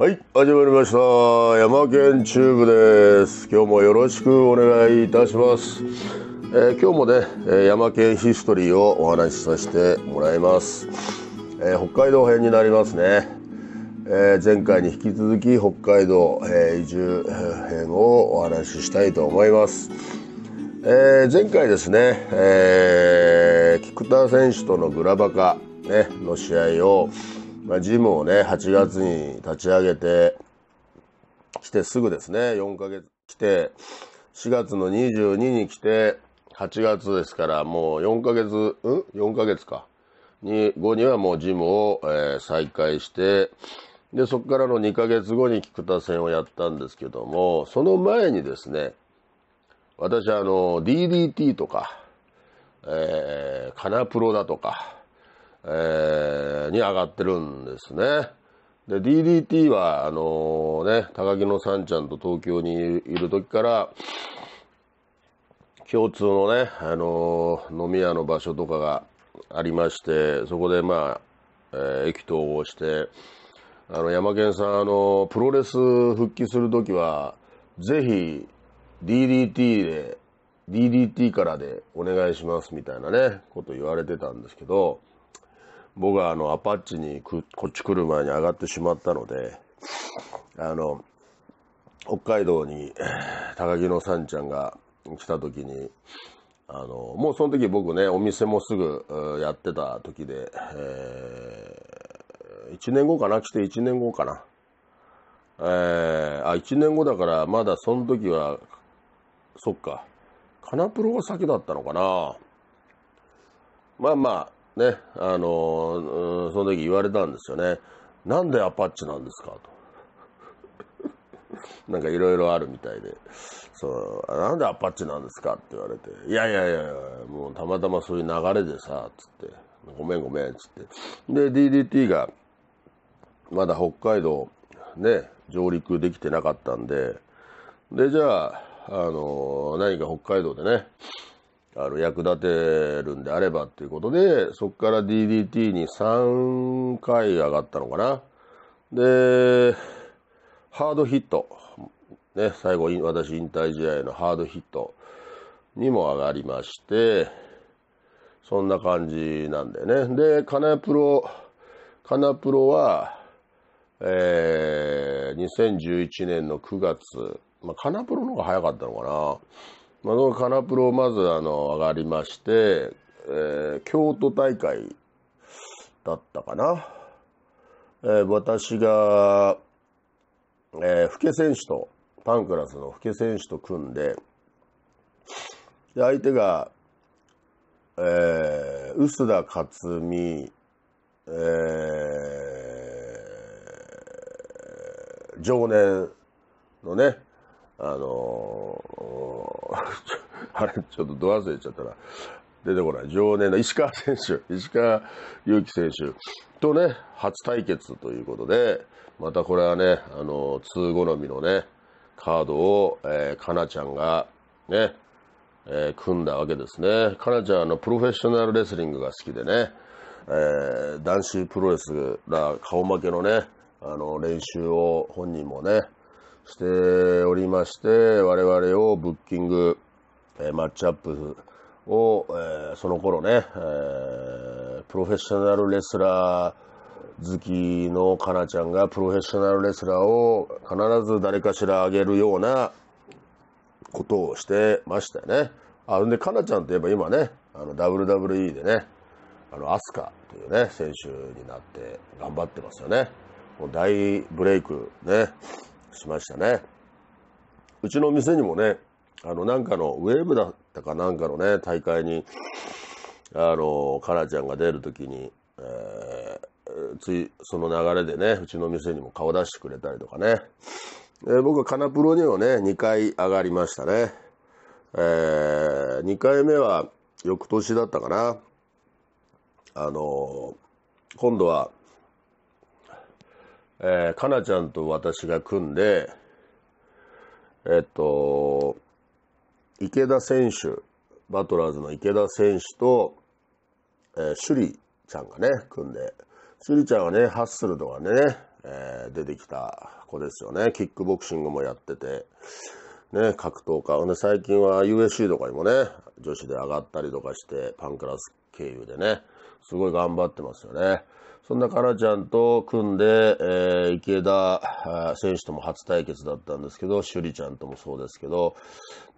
はい、始まりました。山県ーブです。今日もよろしくお願いいたします。えー、今日もね、えー、山県ヒストリーをお話しさせてもらいます。えー、北海道編になりますね。え前回に引き続き北海道、え移住編をお話ししたいと思います。え前回ですね、え菊田選手とのグラバカ、ね、の試合をまあ、ジムをね、8月に立ち上げて、来てすぐですね、4ヶ月来て、4月の22に来て、8月ですからもう4ヶ月、うん4ヶ月か。に、後にはもうジムを、えー、再開して、で、そこからの2ヶ月後に菊田戦をやったんですけども、その前にですね、私あの、DDT とか、えー、カナプロだとか、えー、に上がってるんですね。で、DDT は、あのー、ね、高木のさんちゃんと東京にいる時から、共通のね、あのー、飲み屋の場所とかがありまして、そこでまあ、えー、駅頭をして、あの、山健さん、あの、プロレス復帰する時は、ぜひ、DDT で、DDT からでお願いしますみたいなね、こと言われてたんですけど、僕はあのアパッチにこっち来る前に上がってしまったのであの北海道に 高木のさんちゃんが来た時にあのもうその時僕ねお店もすぐやってた時で、えー、1年後かな来て1年後かな、えー、あ1年後だからまだその時はそっかカナプロが先だったのかなまあまあね、あの、その時言われたんですよね。なんでアパッチなんですかと。なんかいろいろあるみたいで、そう、なんでアパッチなんですかって言われて、いやいやいやいや、もうたまたまそういう流れでさ、つって、ごめんごめん、つって。で、DDT が、まだ北海道、ね、上陸できてなかったんで、で、じゃあ、あのー、何か北海道でね、あの、役立てるんであればっていうことで、そこから DDT に3回上がったのかな。で、ハードヒット。ね、最後、私引退試合のハードヒットにも上がりまして、そんな感じなんだよね。で、カナプロ、カナプロは、えー、2011年の9月、まあ、カナプロの方が早かったのかな。まあ、そのカナプロまずあの上がりまして、えー、京都大会だったかな、えー、私が、えー、フケ選手とパンクラスのフケ選手と組んでで相手が、えー、臼田克美、えー、常年のねあのーあれ、ちょっとドア忘れちゃったら、出てこない。常年の石川選手、石川祐希選手とね、初対決ということで、またこれはね、あの、通好みのね、カードを、えー、かなちゃんが、ね、えー、組んだわけですね。かなちゃんはの、プロフェッショナルレスリングが好きでね、えー、男子プロレスら顔負けのね、あの、練習を本人もね、しておりまして、我々をブッキング、えマッチアップを、えその頃ね、えプロフェッショナルレスラー好きのかなちゃんがプロフェッショナルレスラーを必ず誰かしらあげるようなことをしてましたよね。あ、んで、かなちゃんといえば今ね、あの、WWE でね、あの、アスカというね、選手になって頑張ってますよね。もう大ブレイクね、しましたね。うちの店にもね、あの、なんかの、ウェーブだったかなんかのね、大会に、あの、かなちゃんが出るときに、えー、つい、その流れでね、うちの店にも顔出してくれたりとかね。えー、僕はカナプロにもね、2回上がりましたね。えー、2回目は、翌年だったかな。あの、今度は、えー、かなちゃんと私が組んで、えっと、池田選手、バトラーズの池田選手と、えー、趣里ちゃんがね、組んで、趣里ちゃんはね、ハッスルとかね、えー、出てきた子ですよね。キックボクシングもやってて、ね、格闘家。で、最近は USC とかにもね、女子で上がったりとかして、パンクラス経由でね、すごい頑張ってますよね。そんなカラちゃんと組んで、えー、池田選手とも初対決だったんですけど、朱里ちゃんともそうですけど、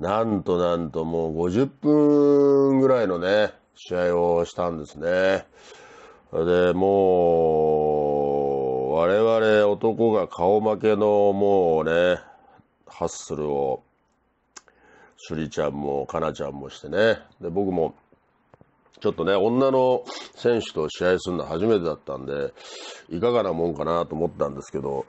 なんとなんともう50分ぐらいのね、試合をしたんですね。で、もう、我々男が顔負けのもうね、ハッスルを、朱里ちゃんもかなちゃんもしてね。で、僕もちょっとね、女の選手と試合するのは初めてだったんで、いかがなもんかなと思ったんですけど、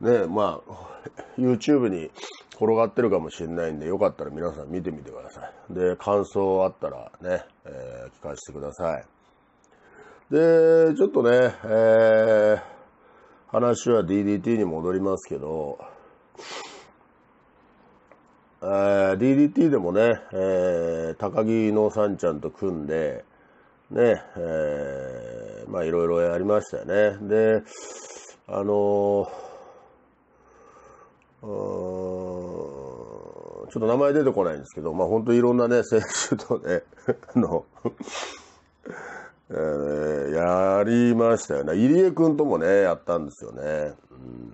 ね、まあ、YouTube に転がってるかもしれないんで、よかったら皆さん見てみてください。で、感想あったらね、えー、聞かせてください。で、ちょっとね、えー、話は DDT に戻りますけど、え DDT でもね、えー、高木のさんちゃんと組んで、ね、えー、まあいろいろやりましたよね。で、あのー、ーちょっと名前出てこないんですけど、まあ本当いろんなね、選手とね、あの、えー、やりましたよね。入江君ともね、やったんですよね。うん、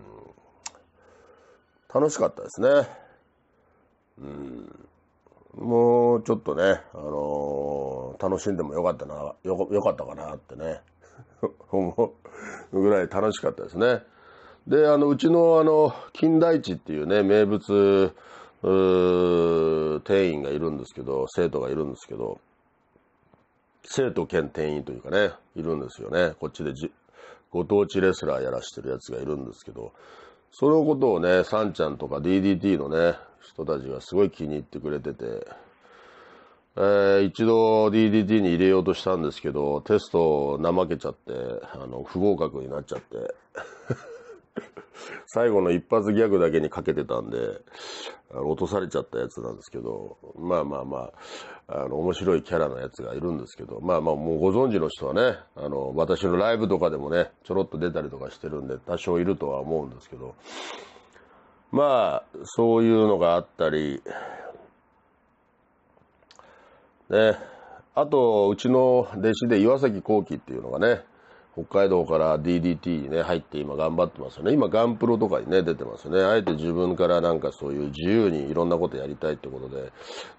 楽しかったですね。うん、もうちょっとね、あのー、楽しんでもよかったな、よ、よかったかなってね、思うぐらい楽しかったですね。で、あの、うちのあの、金田一っていうね、名物、店員がいるんですけど、生徒がいるんですけど、生徒兼店員というかね、いるんですよね。こっちでじご当地レスラーやらしてるやつがいるんですけど、そのことをね、サンちゃんとか DDT のね、人たちがすごい気に入ってくれてて、えー、一度 DDT に入れようとしたんですけど、テスト怠けちゃって、あの、不合格になっちゃって、最後の一発ギャグだけにかけてたんで、あの落とされちゃったやつなんですけど、まあまあまあ、あの、面白いキャラのやつがいるんですけど、まあまあ、もうご存知の人はね、あの、私のライブとかでもね、ちょろっと出たりとかしてるんで、多少いるとは思うんですけど、まあ、そういうのがあったり、ね、あと、うちの弟子で岩崎幸喜っていうのがね、北海道から DDT にね、入って今頑張ってますよね。今、ガンプロとかにね、出てますね。あえて自分からなんかそういう自由にいろんなことやりたいってことで、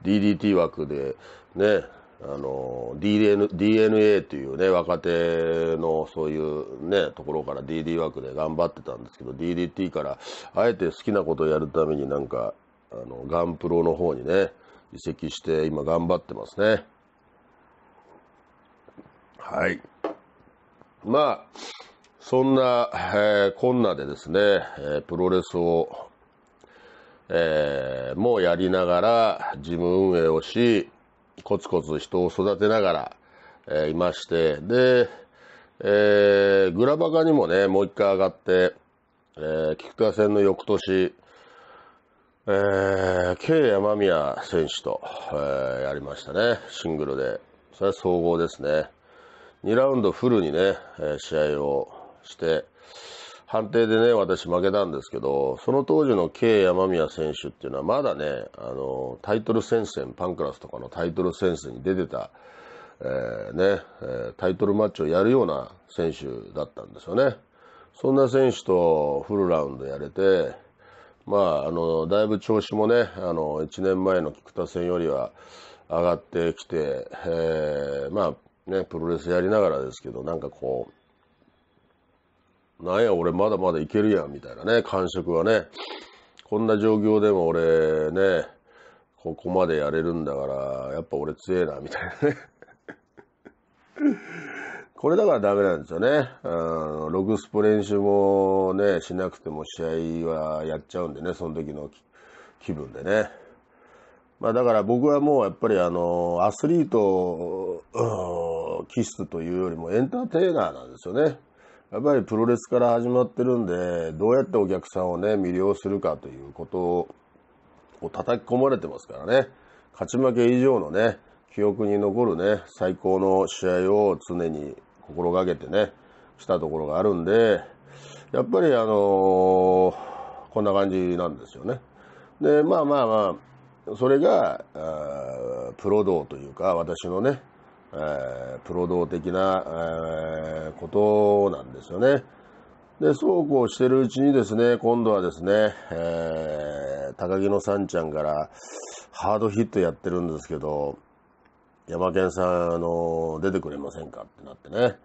DDT 枠でね、あの DNA, DNA というね若手のそういうねところから DD 枠で頑張ってたんですけど DDT からあえて好きなことをやるためになんかあのガンプロの方にね移籍して今頑張ってますねはいまあそんな、えー、こんなでですね、えー、プロレスを、えー、もうやりながら事務運営をしコツコツ人を育てながら、えー、いまして、で、えー、グラバカにもね、もう一回上がって、えー、菊田戦の翌年、えー、K 山宮選手と、えー、やりましたね、シングルで。それは総合ですね。2ラウンドフルにね、試合をして、判定でね、私負けたんですけど、その当時の K 山宮選手っていうのはまだね、あの、タイトル戦線、パンクラスとかのタイトル戦線に出てた、えー、ね、タイトルマッチをやるような選手だったんですよね。そんな選手とフルラウンドやれて、まあ、あの、だいぶ調子もね、あの、1年前の菊田戦よりは上がってきて、えー、まあ、ね、プロレスやりながらですけど、なんかこう、なんや俺まだまだいけるやんみたいなね、感触はね。こんな状況でも俺ね、ここまでやれるんだから、やっぱ俺強えな、みたいなね。これだからダメなんですよね。あログスポ練習もね、しなくても試合はやっちゃうんでね、その時の気分でね。まあだから僕はもうやっぱりあの、アスリート、気質というよりもエンターテイナーなんですよね。やっぱりプロレスから始まってるんで、どうやってお客さんをね、魅了するかということを叩き込まれてますからね、勝ち負け以上のね、記憶に残るね、最高の試合を常に心がけてね、したところがあるんで、やっぱりあのー、こんな感じなんですよね。で、まあまあまあ、それが、あプロ道というか、私のね、えー、プロ道的な、えー、ことなんですよね。で、そうこうしてるうちにですね、今度はですね、えー、高木のさんちゃんからハードヒットやってるんですけど、ヤマケンさん、あの、出てくれませんかってなってね。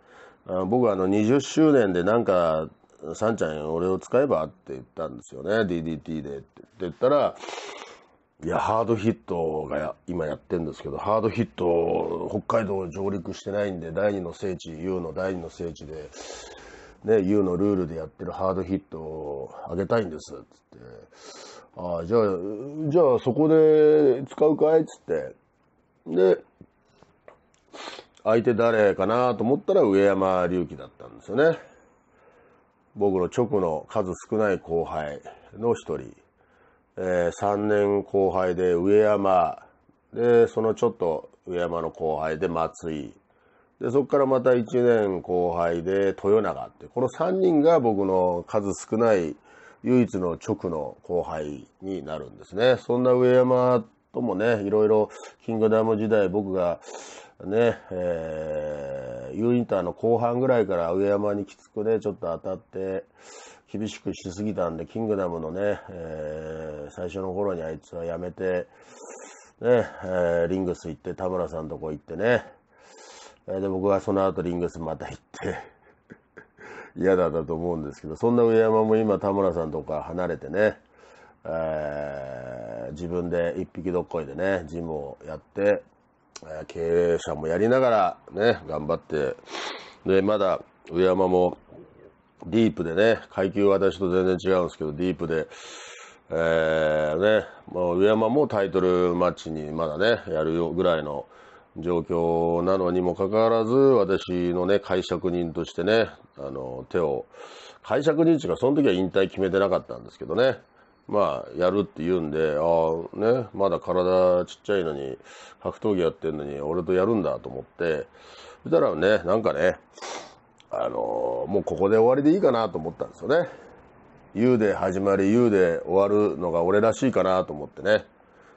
あ僕はあの、20周年でなんか、さんちゃん俺を使えばって言ったんですよね、DDT でって言ったら、いや、ハードヒットが今やってるんですけど、ハードヒット、北海道上陸してないんで、第2の聖地、U の第2の聖地で、ね、U のルールでやってるハードヒットをあげたいんです、つって。ああ、じゃあ、じゃあそこで使うかいつって。で、相手誰かなと思ったら上山隆起だったんですよね。僕の直の数少ない後輩の一人。え3年後輩で上山、で、そのちょっと上山の後輩で松井、で、そこからまた1年後輩で豊永って、この3人が僕の数少ない唯一の直の後輩になるんですね。そんな上山ともね、いろいろキングダム時代僕がね、えー、U インターの後半ぐらいから上山にきつくね、ちょっと当たって、厳しくしすぎたんで、キングダムのね、えー、最初の頃にあいつは辞めて、ね、えー、リングス行って、田村さんとこ行ってね、えー、で、僕はその後リングスまた行って 嫌だったと思うんですけど、そんな上山も今田村さんとか離れてね、えー、自分で一匹どっこいでね、ジムをやって、え経営者もやりながらね、頑張って、で、まだ上山も、ディープでね、階級は私と全然違うんですけど、ディープで、えー、ね、もう上山もタイトルマッチにまだね、やるぐらいの状況なのにもかかわらず、私のね、解釈人としてね、あの、手を、解釈人うかその時は引退決めてなかったんですけどね、まあ、やるって言うんで、ああ、ね、まだ体ちっちゃいのに、格闘技やってんのに、俺とやるんだと思って、そしたらね、なんかね、あのもうここで終わりでいいかなと思ったんですよね。U で始まり U で終わるのが俺らしいかなと思ってね。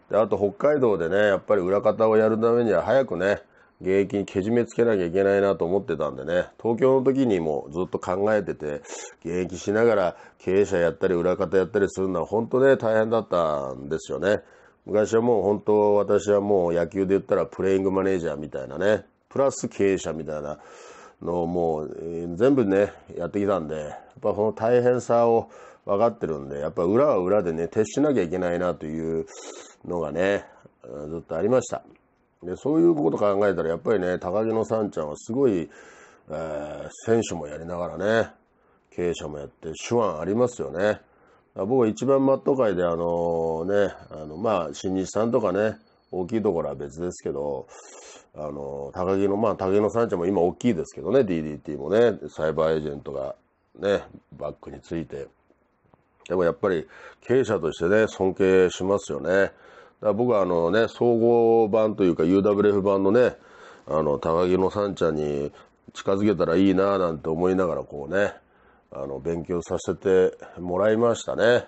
であと北海道でねやっぱり裏方をやるためには早くね現役にけじめつけなきゃいけないなと思ってたんでね東京の時にもずっと考えてて現役しながら経営者やったり裏方やったりするのは本当ね大変だったんですよね昔はもう本当私はもう野球で言ったらプレイングマネージャーみたいなねプラス経営者みたいなのもう全部ねやってきたんでやっぱこの大変さを分かってるんでやっぱ裏は裏でね徹しなきゃいけないなというのがねずっとありましたでそういうこと考えたらやっぱりね高木のさんちゃんはすごい、えー、選手もやりながらね経営者もやって手腕ありますよね僕は一番マット界であのねあのまあ新日さんとかね大きいところは別ですけどあの、高木の、まあ、高木のサンも今大きいですけどね、DDT もね、サイバーエージェントがね、バックについて。でもやっぱり経営者としてね、尊敬しますよね。だから僕はあのね、総合版というか UWF 版のね、あの、高木のサンに近づけたらいいなぁなんて思いながらこうね、あの、勉強させてもらいましたね。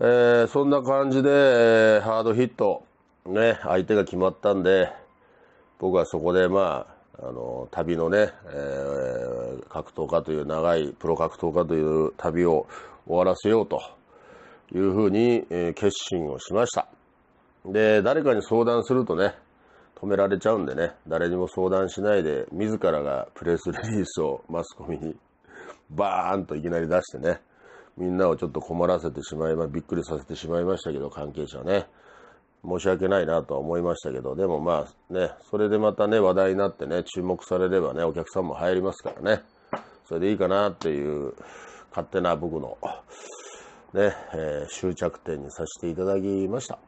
えー、そんな感じで、えー、ハードヒット、ね、相手が決まったんで、僕はそこでまああの旅のね、えー、格闘家という長いプロ格闘家という旅を終わらせようというふうに、えー、決心をしましたで誰かに相談するとね止められちゃうんでね誰にも相談しないで自らがプレスリリースをマスコミにバーンといきなり出してねみんなをちょっと困らせてしまいまびっくりさせてしまいましたけど関係者はね申し訳ないなとは思いましたけど、でもまあね、それでまたね、話題になってね、注目されればね、お客さんも入りますからね、それでいいかなっていう、勝手な僕の、ね、えー、終着点にさせていただきました。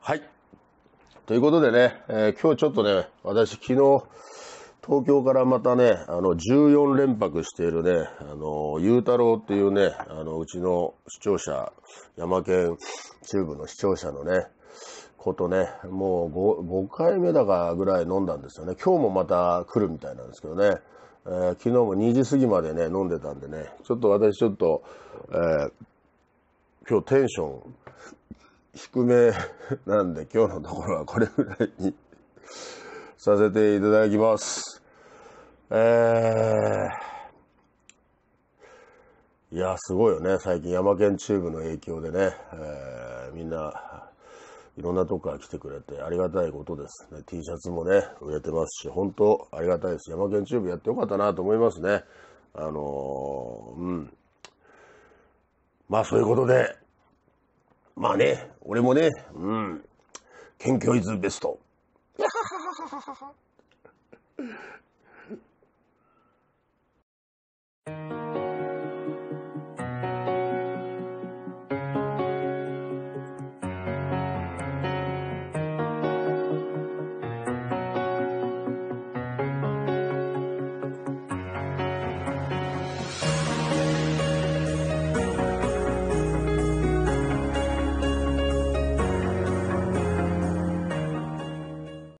はい。ということでね、えー、今日ちょっとね、私昨日、東京からまたね、あの、14連泊しているね、あの、ゆうたろうっていうね、あの、うちの視聴者、山県中部の視聴者のね、ことね、もう 5, 5回目だかぐらい飲んだんですよね。今日もまた来るみたいなんですけどね、えー、昨日も2時過ぎまでね、飲んでたんでね、ちょっと私ちょっと、えー、今日テンション低めなんで今日のところはこれぐらいにさせていただきます。えー、いや、すごいよね。最近山県ーブの影響でね、えー、みんな、いろんなとこから来てくれてありがたいことですね。T シャツもね、売れてますし、本当ありがたいです。山県ーブやってよかったなと思いますね。あのー、うん。まあそういうことで、まあね、俺もね、うん、県境イズベスト。